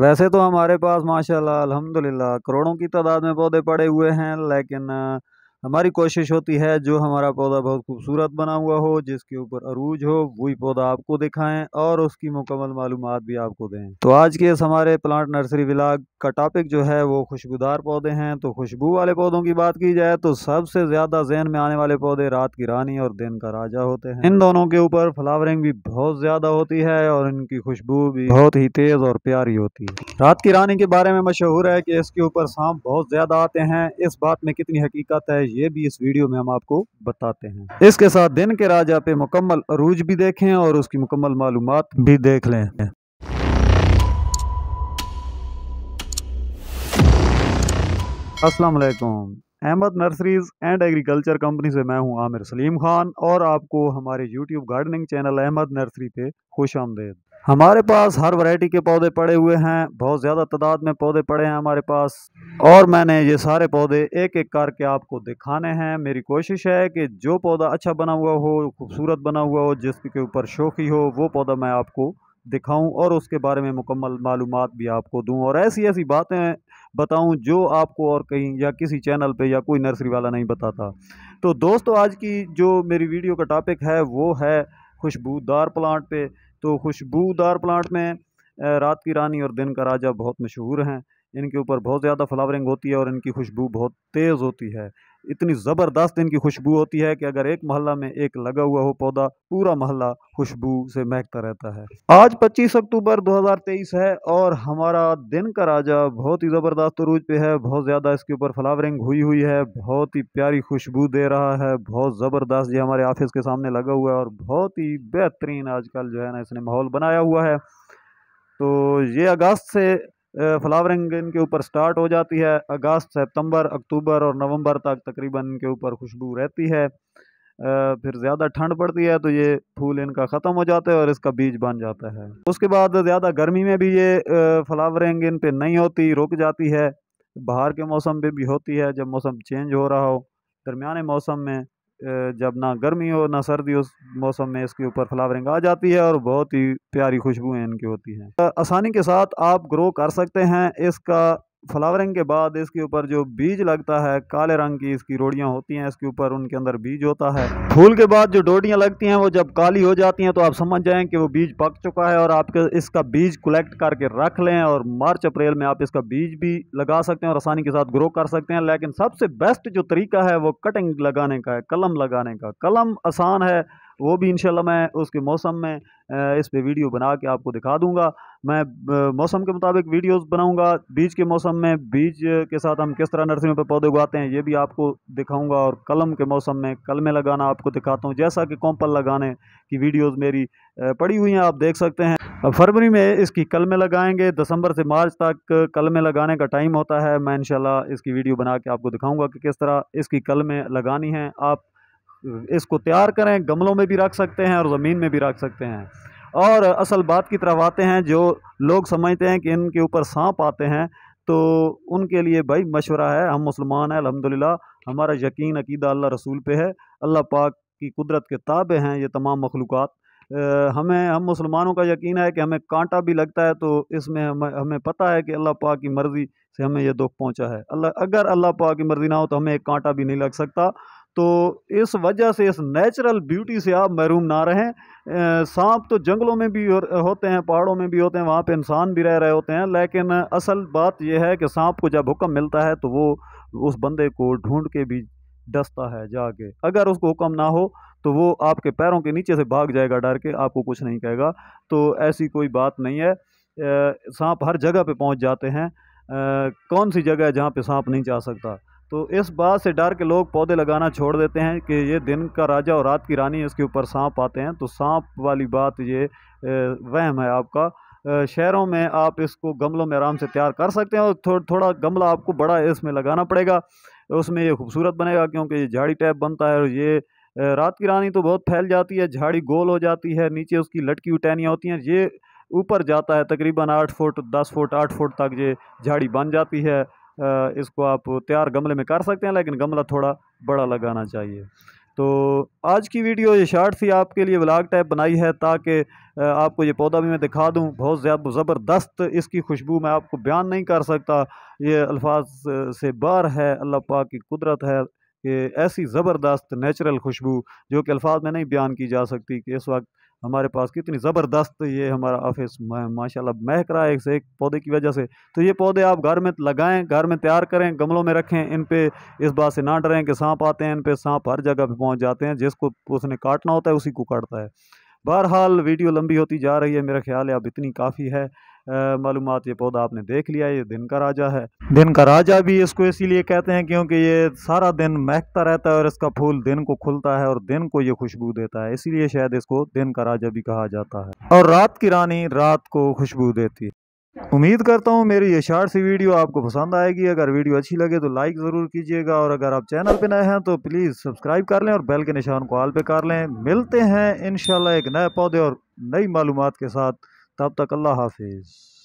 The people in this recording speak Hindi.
वैसे तो हमारे पास माशाल्लाह अल्हम्दुलिल्लाह करोड़ों की तादाद में पौधे पड़े हुए हैं लेकिन हमारी कोशिश होती है जो हमारा पौधा बहुत खूबसूरत बना हुआ हो जिसके ऊपर अरूज हो वही पौधा आपको दिखाएं और उसकी मुकम्मल मालूम भी आपको दें तो आज के इस हमारे प्लांट नर्सरी विलाग का टॉपिक जो है वो खुशबूदार पौधे हैं तो खुशबू वाले पौधों की बात की जाए तो सबसे ज़्यादा जहन में आने वाले पौधे रात की रानी और दिन का राजा होते हैं इन दोनों के ऊपर फ्लावरिंग भी बहुत ज़्यादा होती है और इनकी खुशबू भी बहुत ही तेज़ और प्यारी होती है रात की रानी के बारे में मशहूर है कि इसके ऊपर सांप बहुत ज़्यादा आते हैं इस बात में कितनी हकीकत है ये भी इस वीडियो में हम आपको बताते हैं इसके साथ दिन के राजा पे मुकम्मल अरूज भी देखें और उसकी मुकम्मल मालूम भी देख लें Aslam Ahmad nurseries and agriculture company से मैं हूं आमिर सलीम खान और आपको हमारे YouTube gardening channel Ahmad nursery पे खुश आमदेद हमारे पास हर वैरायटी के पौधे पड़े हुए हैं बहुत ज़्यादा तादाद में पौधे पड़े हैं हमारे पास और मैंने ये सारे पौधे एक एक करके आपको दिखाने हैं मेरी कोशिश है कि जो पौधा अच्छा बना हुआ हो खूबसूरत बना हुआ हो जिसके ऊपर शोखी हो वो पौधा मैं आपको दिखाऊं और उसके बारे में मुकम्मल मालूम भी आपको दूँ और ऐसी ऐसी बातें बताऊँ जो आपको और कहीं या किसी चैनल पर या कोई नर्सरी वाला नहीं बताता तो दोस्तों आज की जो मेरी वीडियो का टॉपिक है वो है खुशबूदार प्लांट पे तो खुशबूदार प्लांट में रात की रानी और दिन का राजा बहुत मशहूर हैं इनके ऊपर बहुत ज़्यादा फ्लावरिंग होती है और इनकी खुशबू बहुत तेज़ होती है इतनी ज़बरदस्त इनकी खुशबू होती है कि अगर एक महल्ला में एक लगा हुआ हो पौधा पूरा महल्ला खुशबू से महकता रहता है आज 25 अक्टूबर 2023 है और हमारा दिन का राजा बहुत ही ज़बरदस्त रूज पे है बहुत ज़्यादा इसके ऊपर फ्लावरिंग हुई हुई है बहुत ही प्यारी खुशबू दे रहा है बहुत ज़बरदस्त ये हमारे ऑफिस के सामने लगा हुआ है और बहुत ही बेहतरीन आजकल जो है ना इसने माहौल बनाया हुआ है तो ये अगस्त से फ्लावरिंग इनके ऊपर स्टार्ट हो जाती है अगस्त सितंबर अक्टूबर और नवंबर तक तकरीबन इनके ऊपर खुशबू रहती है फिर ज़्यादा ठंड पड़ती है तो ये फूल इनका ख़त्म हो जाता है और इसका बीज बन जाता है उसके बाद ज़्यादा गर्मी में भी ये फ्लावरिंग इन पर नहीं होती रुक जाती है बाहर के मौसम पर भी होती है जब मौसम चेंज हो रहा हो दरमिया मौसम में जब ना गर्मी हो ना सर्दी हो मौसम में इसके ऊपर फ्लावरिंग आ जाती है और बहुत ही प्यारी खुशबू इनकी होती है आसानी के साथ आप ग्रो कर सकते हैं इसका फ्लावरिंग के बाद इसके ऊपर जो बीज लगता है काले रंग की इसकी रोड़ियाँ होती हैं इसके ऊपर उनके अंदर बीज होता है फूल के बाद जो डोडियाँ लगती हैं वो जब काली हो जाती हैं तो आप समझ जाएं कि वो बीज पक चुका है और आपके इसका बीज कलेक्ट करके रख लें और मार्च अप्रैल में आप इसका बीज भी लगा सकते हैं और आसानी के साथ ग्रो कर सकते हैं लेकिन सबसे बेस्ट जो तरीका है वो कटिंग लगाने का है कलम लगाने का कलम आसान है वो भी इनशाला मैं उसके मौसम में इस पर वीडियो बना के आपको दिखा दूँगा मैं मौसम के मुताबिक वीडियोस बनाऊंगा बीज के मौसम में बीज के साथ हम किस तरह नर्सरी पर पौधे उगाते हैं ये भी आपको दिखाऊंगा और कलम के मौसम में कलमे लगाना आपको दिखाता हूँ जैसा कि कॉम्पल लगाने की वीडियोज़ मेरी पड़ी हुई हैं आप देख सकते हैं फरवरी में इसकी कलमें लगाएंगे दिसंबर से मार्च तक कलमें लगाने का टाइम होता है मैं इनशाला इसकी वीडियो बना के आपको दिखाऊँगा कि किस तरह इसकी कलमें लगानी हैं आप इसको तैयार करें गमलों में भी रख सकते हैं और ज़मीन में भी रख सकते हैं और असल बात की तरफ आते हैं जो लोग समझते हैं कि इनके ऊपर सांप आते हैं तो उनके लिए भाई मशवरा है हम मुसलमान हैं अल्हम्दुलिल्लाह हमारा यकीन अकीदा अल्लाह रसूल पे है अल्लाह पाक की कुदरत के ताबे हैं ये तमाम मखलूक हमें हम मुसलमानों का यकीन है कि हमें कांटा भी लगता है तो इसमें हमें हमें पता है कि अल्लाह पाक की मर्ज़ी से हमें यह दुख पहुँचा है अल्लाह अगर अल्लाह पाक की मर्ज़ी ना हो तो हमें एक कांटा भी नहीं लग सकता तो इस वजह से इस नेचुरल ब्यूटी से आप महरूम ना रहें सांप तो जंगलों में भी होते हैं पहाड़ों में भी होते हैं वहाँ पे इंसान भी रह रहे होते हैं लेकिन असल बात यह है कि सांप को जब हुक्म मिलता है तो वो उस बंदे को ढूंढ के भी डसता है जाके अगर उसको हुक्म ना हो तो वो आपके पैरों के नीचे से भाग जाएगा डर के आपको कुछ नहीं कहेगा तो ऐसी कोई बात नहीं है सांप हर जगह पर पहुँच जाते हैं कौन सी जगह है जहाँ पर सांप नहीं जा सकता तो इस बात से डर के लोग पौधे लगाना छोड़ देते हैं कि ये दिन का राजा और रात की रानी इसके ऊपर सांप आते हैं तो सांप वाली बात ये वहम है आपका शहरों में आप इसको गमलों में आराम से तैयार कर सकते हैं और थो, थोड़ा गमला आपको बड़ा इसमें लगाना पड़ेगा उसमें ये खूबसूरत बनेगा क्योंकि ये झाड़ी टाइप बनता है और ये रात की रानी तो बहुत फैल जाती है झाड़ी गोल हो जाती है नीचे उसकी लटकी उटैनियाँ होती हैं ये ऊपर जाता है तकरीबन आठ फुट दस फुट आठ फुट तक ये झाड़ी बन जाती है इसको आप तैयार गमले में कर सकते हैं लेकिन गमला थोड़ा बड़ा लगाना चाहिए तो आज की वीडियो ये शार्ट सी आपके लिए ब्लाग टाइप बनाई है ताकि आपको ये पौधा भी मैं दिखा दूं बहुत ज़्यादा ज़बरदस्त इसकी खुशबू मैं आपको बयान नहीं कर सकता ये अल्फाज से बाहर है अल्लाह पाक की कुदरत है कि ऐसी ज़बरदस्त नेचुरल खुशबू जो कि अल्फाज में नहीं बयान की जा सकती कि इस वक्त हमारे पास कितनी ज़बरदस्त ये हमारा ऑफिस माशाल्लाह महक रहा है एक से एक पौधे की वजह से तो ये पौधे आप घर में लगाएं घर में तैयार करें गमलों में रखें इन पे इस बात से ना डरें कि सांप आते हैं इन पे सांप हर जगह पे पहुंच जाते हैं जिसको उसने काटना होता है उसी को काटता है बहरहाल वीडियो लंबी होती जा रही है मेरा ख्याल है अब इतनी काफ़ी है मालूम ये पौधा आपने देख लिया ये दिन का राजा है दिन का राजा भी इसको इसीलिए कहते हैं क्योंकि ये सारा दिन महकता रहता है और इसका फूल दिन को खुलता है और दिन को ये खुशबू देता है इसीलिए शायद इसको दिन का राजा भी कहा जाता है और रात की रानी रात को खुशबू देती है उम्मीद करता हूँ मेरी ये शार्ट सी वीडियो आपको पसंद आएगी अगर वीडियो अच्छी लगे तो लाइक ज़रूर कीजिएगा और अगर आप चैनल पर नए हैं तो प्लीज़ सब्सक्राइब कर लें और बेल के निशान को आल पे कर लें मिलते हैं इन एक नए पौधे और नई मालूम के साथ तब तक अल्लाह हाफिज़